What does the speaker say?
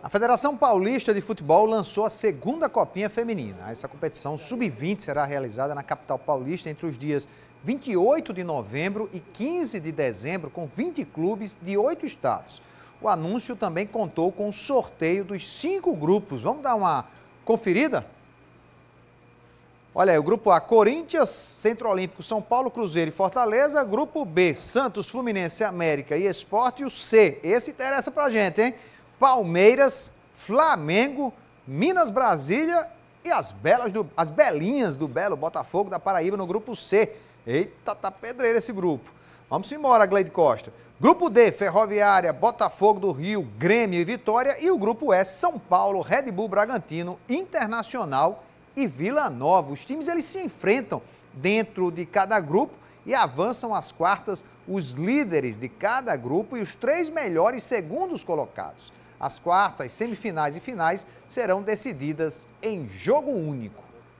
A Federação Paulista de Futebol lançou a segunda copinha feminina. Essa competição sub-20 será realizada na capital paulista entre os dias 28 de novembro e 15 de dezembro, com 20 clubes de oito estados. O anúncio também contou com o sorteio dos cinco grupos. Vamos dar uma conferida? Olha aí, o grupo A, Corinthians, Centro Olímpico, São Paulo, Cruzeiro e Fortaleza. Grupo B, Santos, Fluminense, América e Esporte. E o C, esse interessa pra gente, hein? Palmeiras, Flamengo, Minas Brasília e as, belas do, as belinhas do belo Botafogo da Paraíba no grupo C. Eita, tá pedreiro esse grupo. Vamos embora, Gleide Costa. Grupo D, Ferroviária, Botafogo do Rio, Grêmio e Vitória. E o grupo E, São Paulo, Red Bull Bragantino, Internacional e Vila Nova. Os times eles se enfrentam dentro de cada grupo e avançam às quartas os líderes de cada grupo e os três melhores segundos colocados. As quartas, semifinais e finais serão decididas em jogo único.